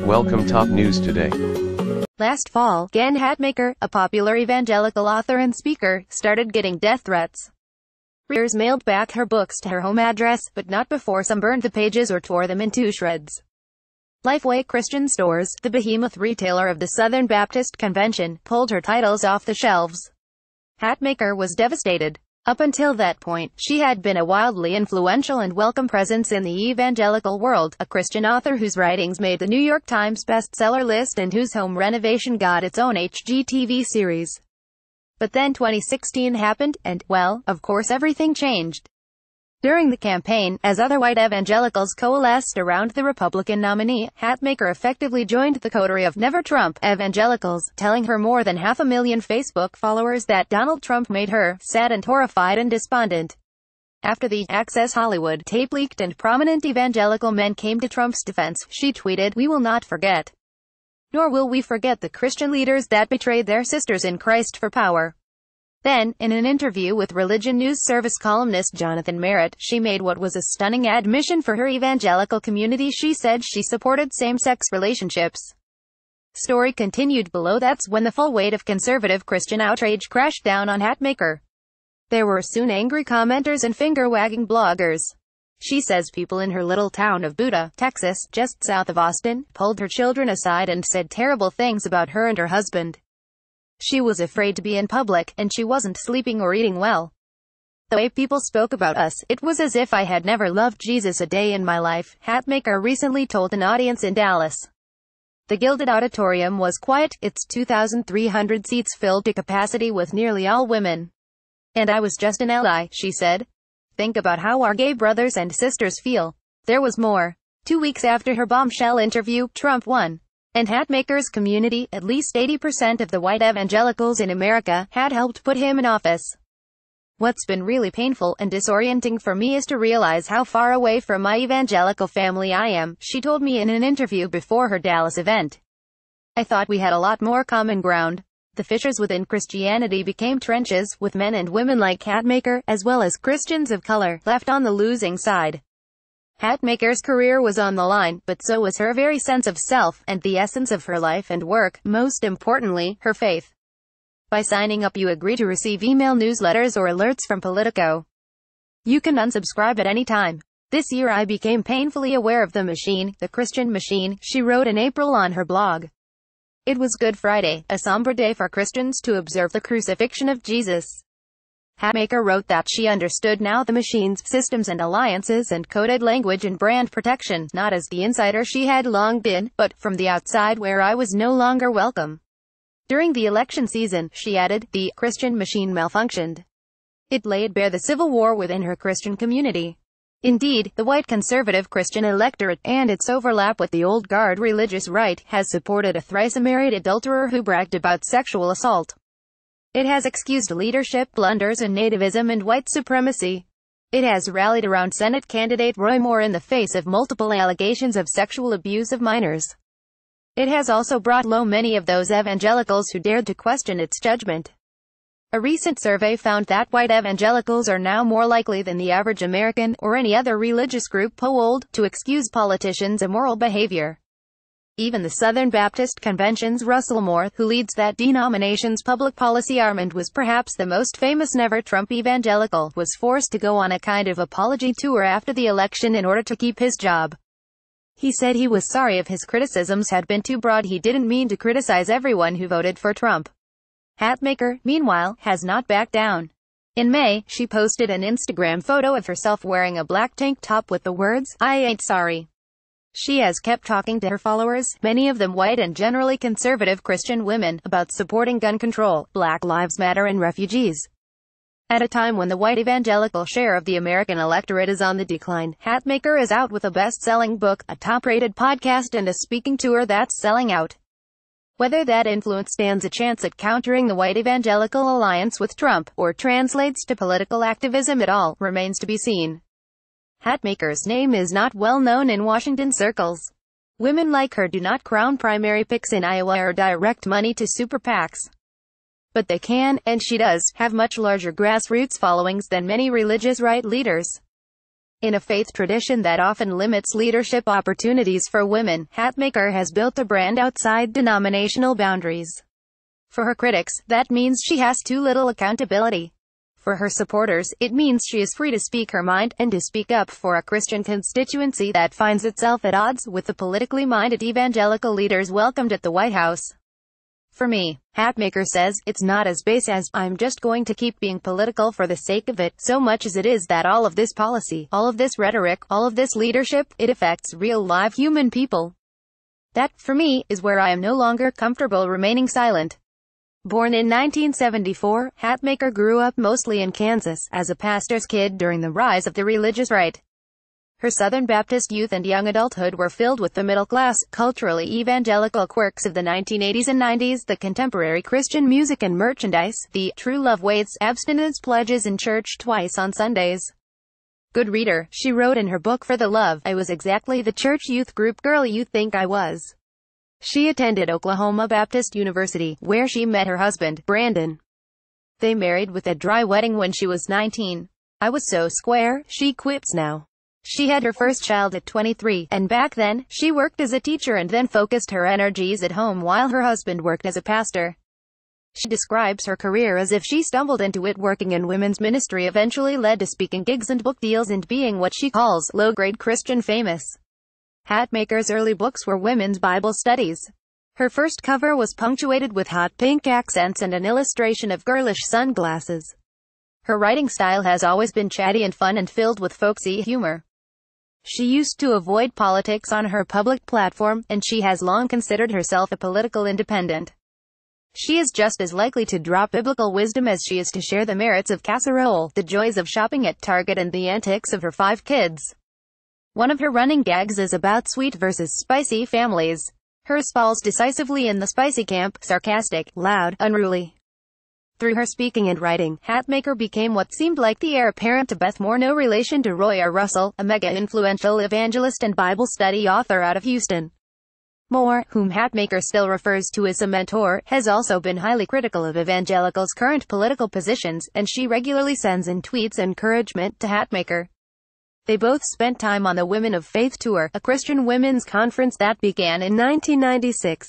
Welcome top news today. Last fall, Gan Hatmaker, a popular evangelical author and speaker, started getting death threats. Readers mailed back her books to her home address, but not before some burned the pages or tore them into shreds. Lifeway Christian Stores, the behemoth retailer of the Southern Baptist Convention, pulled her titles off the shelves. Hatmaker was devastated. Up until that point, she had been a wildly influential and welcome presence in the evangelical world, a Christian author whose writings made the New York Times bestseller list and whose home renovation got its own HGTV series. But then 2016 happened, and, well, of course everything changed. During the campaign, as other white evangelicals coalesced around the Republican nominee, Hatmaker effectively joined the coterie of Never Trump evangelicals, telling her more than half a million Facebook followers that Donald Trump made her sad and horrified and despondent. After the Access Hollywood tape leaked and prominent evangelical men came to Trump's defense, she tweeted, We will not forget. Nor will we forget the Christian leaders that betrayed their sisters in Christ for power. Then, in an interview with Religion News Service columnist Jonathan Merritt, she made what was a stunning admission for her evangelical community. She said she supported same-sex relationships. Story continued below that's when the full weight of conservative Christian outrage crashed down on Hatmaker. There were soon angry commenters and finger-wagging bloggers. She says people in her little town of Buda, Texas, just south of Austin, pulled her children aside and said terrible things about her and her husband. She was afraid to be in public, and she wasn't sleeping or eating well. The way people spoke about us, it was as if I had never loved Jesus a day in my life, Hatmaker recently told an audience in Dallas. The Gilded Auditorium was quiet, its 2,300 seats filled to capacity with nearly all women. And I was just an ally, she said. Think about how our gay brothers and sisters feel. There was more. Two weeks after her bombshell interview, Trump won and Hatmaker's community, at least 80% of the white evangelicals in America, had helped put him in office. What's been really painful and disorienting for me is to realize how far away from my evangelical family I am, she told me in an interview before her Dallas event. I thought we had a lot more common ground. The fissures within Christianity became trenches, with men and women like Hatmaker, as well as Christians of color, left on the losing side. Hatmaker's career was on the line, but so was her very sense of self, and the essence of her life and work, most importantly, her faith. By signing up you agree to receive email newsletters or alerts from Politico. You can unsubscribe at any time. This year I became painfully aware of the machine, the Christian machine, she wrote in April on her blog. It was Good Friday, a somber day for Christians to observe the crucifixion of Jesus. Hatmaker wrote that she understood now the machines, systems and alliances and coded language and brand protection, not as the insider she had long been, but from the outside where I was no longer welcome. During the election season, she added, the Christian machine malfunctioned. It laid bare the civil war within her Christian community. Indeed, the white conservative Christian electorate, and its overlap with the old guard religious right, has supported a thrice-married adulterer who bragged about sexual assault. It has excused leadership blunders in nativism and white supremacy. It has rallied around Senate candidate Roy Moore in the face of multiple allegations of sexual abuse of minors. It has also brought low many of those evangelicals who dared to question its judgment. A recent survey found that white evangelicals are now more likely than the average American, or any other religious group polled, to excuse politicians' immoral behavior. Even the Southern Baptist Convention's Russell Moore, who leads that denomination's public policy arm and was perhaps the most famous never-Trump evangelical, was forced to go on a kind of apology tour after the election in order to keep his job. He said he was sorry if his criticisms had been too broad he didn't mean to criticize everyone who voted for Trump. Hatmaker, meanwhile, has not backed down. In May, she posted an Instagram photo of herself wearing a black tank top with the words, I ain't sorry. She has kept talking to her followers, many of them white and generally conservative Christian women, about supporting gun control, Black Lives Matter and refugees. At a time when the white evangelical share of the American electorate is on the decline, Hatmaker is out with a best-selling book, a top-rated podcast and a speaking tour that's selling out. Whether that influence stands a chance at countering the white evangelical alliance with Trump, or translates to political activism at all, remains to be seen. Hatmaker's name is not well known in Washington circles. Women like her do not crown primary picks in Iowa or direct money to super PACs. But they can, and she does, have much larger grassroots followings than many religious right leaders. In a faith tradition that often limits leadership opportunities for women, Hatmaker has built a brand outside denominational boundaries. For her critics, that means she has too little accountability. For her supporters, it means she is free to speak her mind, and to speak up for a Christian constituency that finds itself at odds with the politically minded evangelical leaders welcomed at the White House. For me, Hatmaker says, it's not as base as, I'm just going to keep being political for the sake of it, so much as it is that all of this policy, all of this rhetoric, all of this leadership, it affects real live human people. That, for me, is where I am no longer comfortable remaining silent. Born in 1974, Hatmaker grew up mostly in Kansas, as a pastor's kid during the rise of the religious right. Her Southern Baptist youth and young adulthood were filled with the middle-class, culturally evangelical quirks of the 1980s and 90s, the contemporary Christian music and merchandise, the true love waits, abstinence pledges in church twice on Sundays. Good reader, she wrote in her book For the Love, I was exactly the church youth group girl you think I was. She attended Oklahoma Baptist University, where she met her husband, Brandon. They married with a dry wedding when she was 19. I was so square, she quips now. She had her first child at 23, and back then, she worked as a teacher and then focused her energies at home while her husband worked as a pastor. She describes her career as if she stumbled into it working in women's ministry eventually led to speaking gigs and book deals and being what she calls low-grade Christian famous. Hatmaker's early books were women's Bible studies. Her first cover was punctuated with hot pink accents and an illustration of girlish sunglasses. Her writing style has always been chatty and fun and filled with folksy humor. She used to avoid politics on her public platform, and she has long considered herself a political independent. She is just as likely to drop biblical wisdom as she is to share the merits of casserole, the joys of shopping at Target and the antics of her five kids. One of her running gags is about sweet versus spicy families. Hers falls decisively in the spicy camp, sarcastic, loud, unruly. Through her speaking and writing, Hatmaker became what seemed like the heir apparent to Beth Moore no relation to Roy or Russell, a mega-influential evangelist and Bible study author out of Houston. Moore, whom Hatmaker still refers to as a mentor, has also been highly critical of evangelicals' current political positions, and she regularly sends in tweets encouragement to Hatmaker. They both spent time on the Women of Faith Tour, a Christian women's conference that began in 1996.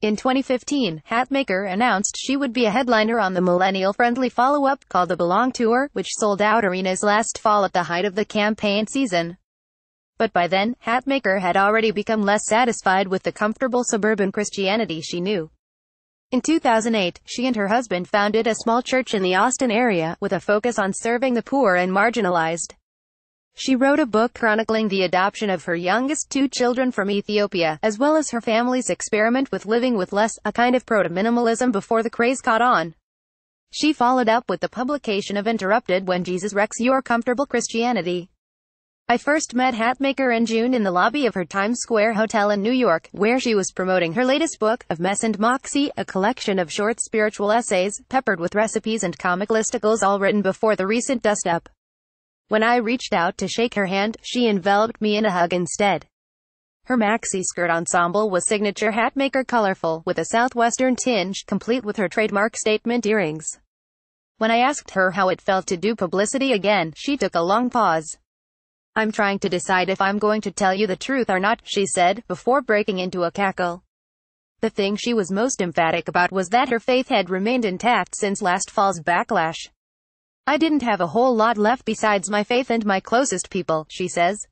In 2015, Hatmaker announced she would be a headliner on the millennial-friendly follow-up called The Belong Tour, which sold out arenas last fall at the height of the campaign season. But by then, Hatmaker had already become less satisfied with the comfortable suburban Christianity she knew. In 2008, she and her husband founded a small church in the Austin area, with a focus on serving the poor and marginalized. She wrote a book chronicling the adoption of her youngest two children from Ethiopia, as well as her family's experiment with living with less, a kind of proto-minimalism before the craze caught on. She followed up with the publication of Interrupted When Jesus Wrecks Your Comfortable Christianity. I first met Hatmaker in June in the lobby of her Times Square hotel in New York, where she was promoting her latest book, Of Mess and Moxie, a collection of short spiritual essays, peppered with recipes and comic listicles all written before the recent dust-up. When I reached out to shake her hand, she enveloped me in a hug instead. Her maxi skirt ensemble was signature hatmaker colorful, with a southwestern tinge, complete with her trademark statement earrings. When I asked her how it felt to do publicity again, she took a long pause. I'm trying to decide if I'm going to tell you the truth or not, she said, before breaking into a cackle. The thing she was most emphatic about was that her faith had remained intact since last fall's backlash. I didn't have a whole lot left besides my faith and my closest people, she says.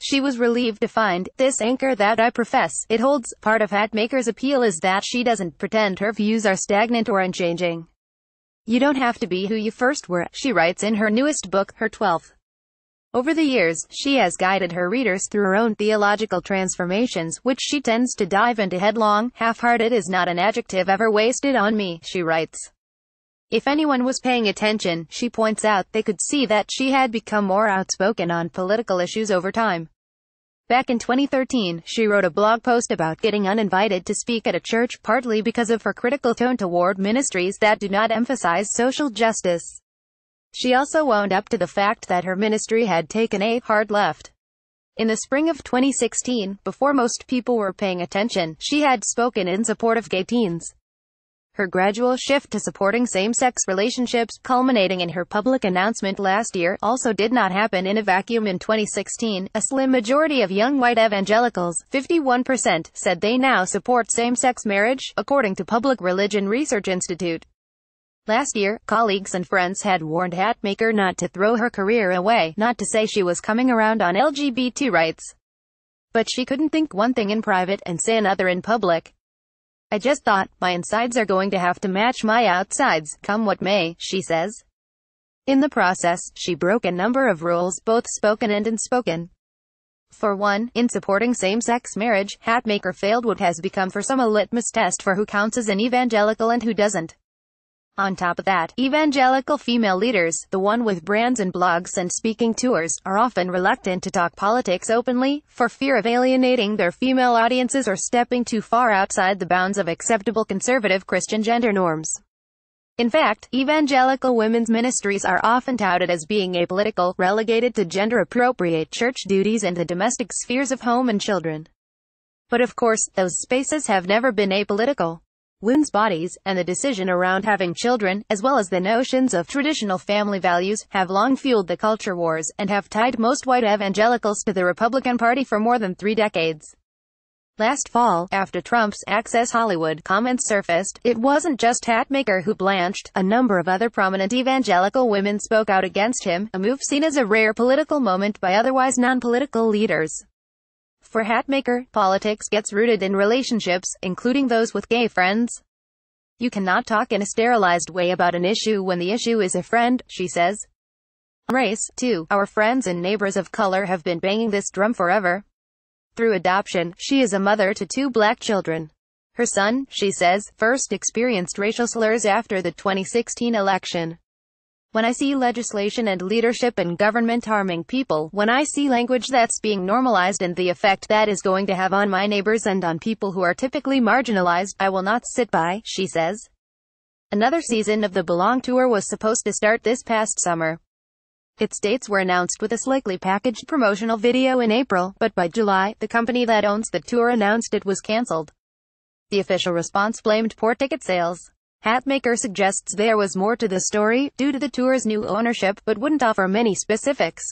She was relieved to find, this anchor that I profess, it holds, part of Hatmaker's appeal is that she doesn't pretend her views are stagnant or unchanging. You don't have to be who you first were, she writes in her newest book, her 12th. Over the years, she has guided her readers through her own theological transformations, which she tends to dive into headlong, half-hearted is not an adjective ever wasted on me, she writes. If anyone was paying attention, she points out, they could see that she had become more outspoken on political issues over time. Back in 2013, she wrote a blog post about getting uninvited to speak at a church partly because of her critical tone toward ministries that do not emphasize social justice. She also owned up to the fact that her ministry had taken a hard left. In the spring of 2016, before most people were paying attention, she had spoken in support of gay teens her gradual shift to supporting same-sex relationships, culminating in her public announcement last year, also did not happen in a vacuum in 2016. A slim majority of young white evangelicals, 51%, said they now support same-sex marriage, according to Public Religion Research Institute. Last year, colleagues and friends had warned Hatmaker not to throw her career away, not to say she was coming around on LGBT rights. But she couldn't think one thing in private and say another in public. I just thought, my insides are going to have to match my outsides, come what may, she says. In the process, she broke a number of rules, both spoken and unspoken. For one, in supporting same-sex marriage, Hatmaker failed what has become for some a litmus test for who counts as an evangelical and who doesn't. On top of that, evangelical female leaders, the one with brands and blogs and speaking tours, are often reluctant to talk politics openly, for fear of alienating their female audiences or stepping too far outside the bounds of acceptable conservative Christian gender norms. In fact, evangelical women's ministries are often touted as being apolitical, relegated to gender-appropriate church duties and the domestic spheres of home and children. But of course, those spaces have never been apolitical. Wounds, bodies, and the decision around having children, as well as the notions of traditional family values, have long fueled the culture wars, and have tied most white evangelicals to the Republican Party for more than three decades. Last fall, after Trump's Access Hollywood comments surfaced, it wasn't just Hatmaker who blanched, a number of other prominent evangelical women spoke out against him, a move seen as a rare political moment by otherwise non-political leaders. For Hatmaker, politics gets rooted in relationships, including those with gay friends. You cannot talk in a sterilized way about an issue when the issue is a friend, she says. Race, too. Our friends and neighbors of color have been banging this drum forever. Through adoption, she is a mother to two black children. Her son, she says, first experienced racial slurs after the 2016 election. When I see legislation and leadership and government harming people, when I see language that's being normalized and the effect that is going to have on my neighbors and on people who are typically marginalized, I will not sit by, she says. Another season of the Belong Tour was supposed to start this past summer. Its dates were announced with a slickly packaged promotional video in April, but by July, the company that owns the tour announced it was cancelled. The official response blamed poor ticket sales. Hatmaker suggests there was more to the story, due to the tour's new ownership, but wouldn't offer many specifics.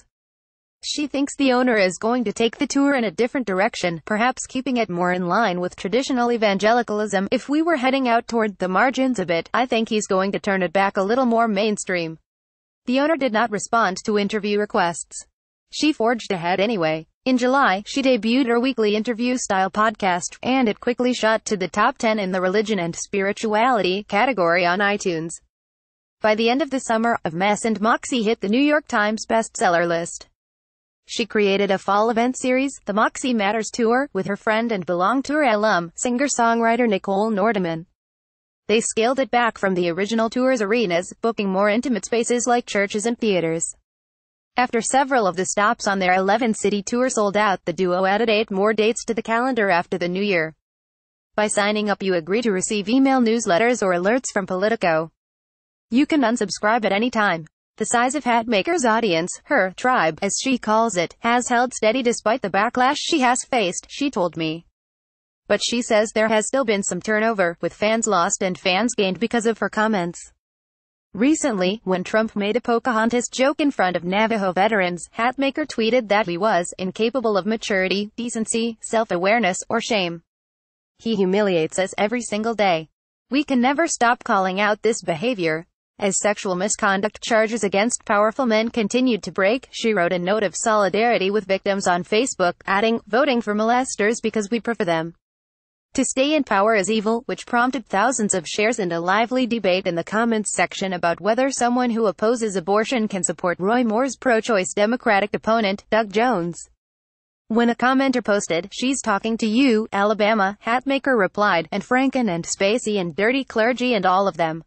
She thinks the owner is going to take the tour in a different direction, perhaps keeping it more in line with traditional evangelicalism. If we were heading out toward the margins a bit, I think he's going to turn it back a little more mainstream. The owner did not respond to interview requests. She forged ahead anyway. In July, she debuted her weekly interview-style podcast, and it quickly shot to the top 10 in the religion and spirituality category on iTunes. By the end of the summer, Of Mess and Moxie hit the New York Times bestseller list. She created a fall event series, the Moxie Matters Tour, with her friend and Belong Tour alum, singer-songwriter Nicole Nordeman. They scaled it back from the original tour's arenas, booking more intimate spaces like churches and theaters. After several of the stops on their 11-city tour sold out, the duo added eight more dates to the calendar after the new year. By signing up you agree to receive email newsletters or alerts from Politico. You can unsubscribe at any time. The size of Hatmaker's audience, her tribe, as she calls it, has held steady despite the backlash she has faced, she told me. But she says there has still been some turnover, with fans lost and fans gained because of her comments. Recently, when Trump made a Pocahontas joke in front of Navajo veterans, Hatmaker tweeted that he was incapable of maturity, decency, self-awareness, or shame. He humiliates us every single day. We can never stop calling out this behavior. As sexual misconduct charges against powerful men continued to break, she wrote a note of solidarity with victims on Facebook, adding, voting for molesters because we prefer them to stay in power is evil, which prompted thousands of shares and a lively debate in the comments section about whether someone who opposes abortion can support Roy Moore's pro-choice Democratic opponent, Doug Jones. When a commenter posted, she's talking to you, Alabama, Hatmaker replied, and Franken and Spacey and dirty clergy and all of them.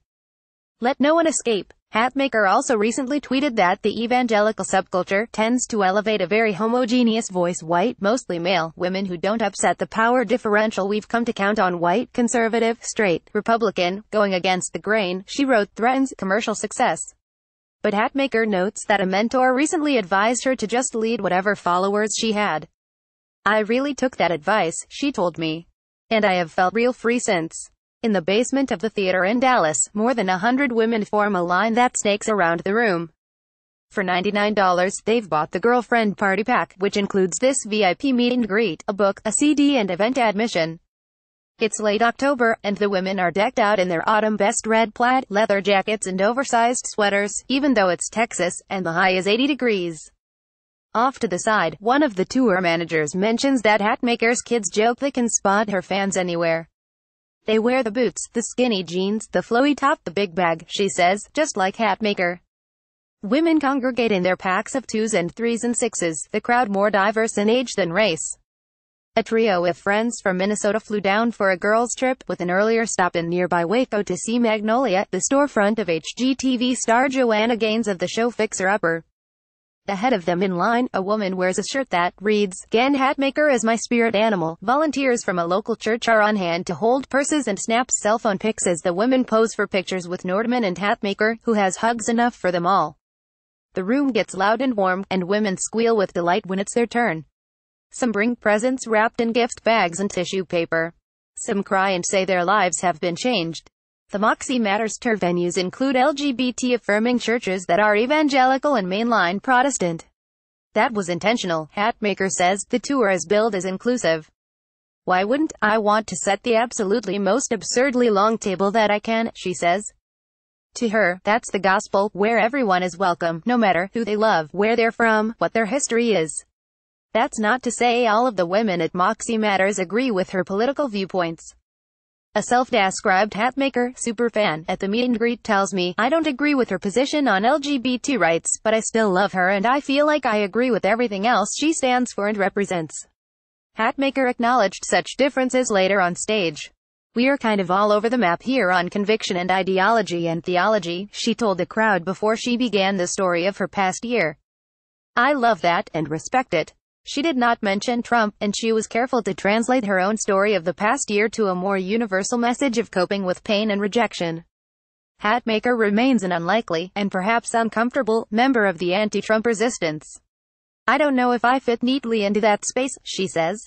Let no one escape. Hatmaker also recently tweeted that the evangelical subculture tends to elevate a very homogeneous voice white, mostly male, women who don't upset the power differential we've come to count on white, conservative, straight, Republican, going against the grain, she wrote threatens commercial success. But Hatmaker notes that a mentor recently advised her to just lead whatever followers she had. I really took that advice, she told me. And I have felt real free since. In the basement of the theater in Dallas, more than a hundred women form a line that snakes around the room. For $99, they've bought the Girlfriend Party Pack, which includes this VIP meet and greet, a book, a CD and event admission. It's late October, and the women are decked out in their autumn best red plaid, leather jackets and oversized sweaters, even though it's Texas, and the high is 80 degrees. Off to the side, one of the tour managers mentions that Hatmaker's kids joke they can spot her fans anywhere. They wear the boots, the skinny jeans, the flowy top, the big bag, she says, just like Hatmaker. Women congregate in their packs of twos and threes and sixes, the crowd more diverse in age than race. A trio of friends from Minnesota flew down for a girls' trip, with an earlier stop in nearby Waco to see Magnolia, the storefront of HGTV star Joanna Gaines of the show Fixer Upper. Ahead of them in line, a woman wears a shirt that reads, Gan Hatmaker is my spirit animal. Volunteers from a local church are on hand to hold purses and snap cell phone pics as the women pose for pictures with Nordman and Hatmaker, who has hugs enough for them all. The room gets loud and warm, and women squeal with delight when it's their turn. Some bring presents wrapped in gift bags and tissue paper. Some cry and say their lives have been changed. The Moxie Matters Tour venues include LGBT-affirming churches that are evangelical and mainline Protestant. That was intentional, Hatmaker says, the tour is billed as inclusive. Why wouldn't I want to set the absolutely most absurdly long table that I can, she says. To her, that's the gospel, where everyone is welcome, no matter who they love, where they're from, what their history is. That's not to say all of the women at Moxie Matters agree with her political viewpoints. A self-described hatmaker, superfan, at the meet and greet tells me, I don't agree with her position on LGBT rights, but I still love her and I feel like I agree with everything else she stands for and represents. Hatmaker acknowledged such differences later on stage. We are kind of all over the map here on conviction and ideology and theology, she told the crowd before she began the story of her past year. I love that, and respect it. She did not mention Trump, and she was careful to translate her own story of the past year to a more universal message of coping with pain and rejection. Hatmaker remains an unlikely, and perhaps uncomfortable, member of the anti-Trump resistance. I don't know if I fit neatly into that space, she says.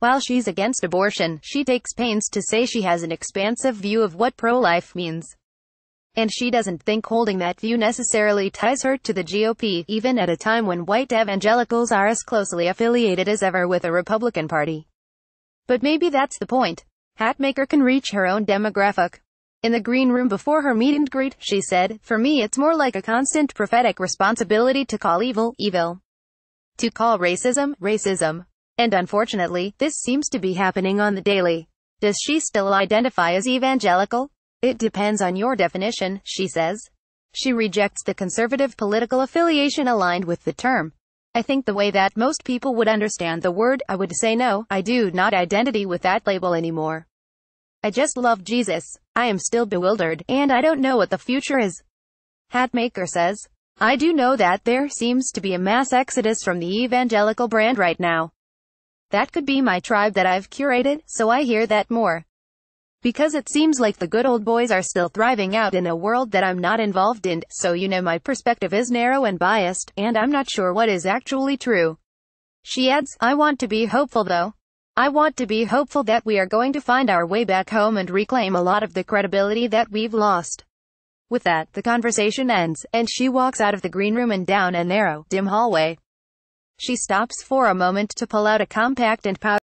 While she's against abortion, she takes pains to say she has an expansive view of what pro-life means. And she doesn't think holding that view necessarily ties her to the GOP, even at a time when white evangelicals are as closely affiliated as ever with the Republican Party. But maybe that's the point. Hatmaker can reach her own demographic. In the green room before her meet and greet, she said, For me it's more like a constant prophetic responsibility to call evil, evil. To call racism, racism. And unfortunately, this seems to be happening on the daily. Does she still identify as evangelical? It depends on your definition, she says. She rejects the conservative political affiliation aligned with the term. I think the way that most people would understand the word, I would say no, I do not identity with that label anymore. I just love Jesus. I am still bewildered, and I don't know what the future is. Hatmaker says, I do know that there seems to be a mass exodus from the evangelical brand right now. That could be my tribe that I've curated, so I hear that more. Because it seems like the good old boys are still thriving out in a world that I'm not involved in, so you know my perspective is narrow and biased, and I'm not sure what is actually true. She adds, I want to be hopeful though. I want to be hopeful that we are going to find our way back home and reclaim a lot of the credibility that we've lost. With that, the conversation ends, and she walks out of the green room and down a narrow, dim hallway. She stops for a moment to pull out a compact and powder